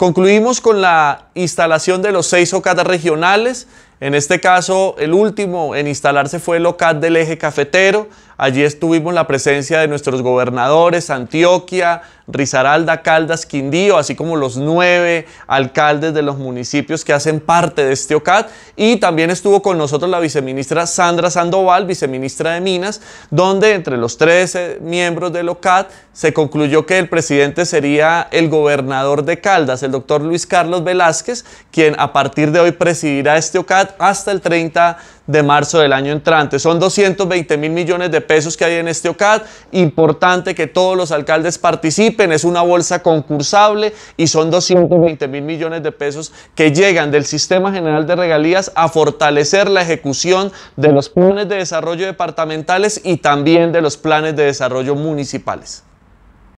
Concluimos con la instalación de los seis OCAs regionales en este caso, el último en instalarse fue el OCAT del eje cafetero. Allí estuvimos la presencia de nuestros gobernadores, Antioquia, Risaralda, Caldas, Quindío, así como los nueve alcaldes de los municipios que hacen parte de este OCAT. Y también estuvo con nosotros la viceministra Sandra Sandoval, viceministra de Minas, donde entre los 13 miembros del OCAT se concluyó que el presidente sería el gobernador de Caldas, el doctor Luis Carlos Velázquez, quien a partir de hoy presidirá este OCAT hasta el 30 de marzo del año entrante. Son 220 mil millones de pesos que hay en este OCAD Importante que todos los alcaldes participen. Es una bolsa concursable y son 220 mil millones de pesos que llegan del Sistema General de Regalías a fortalecer la ejecución de los planes de desarrollo departamentales y también de los planes de desarrollo municipales.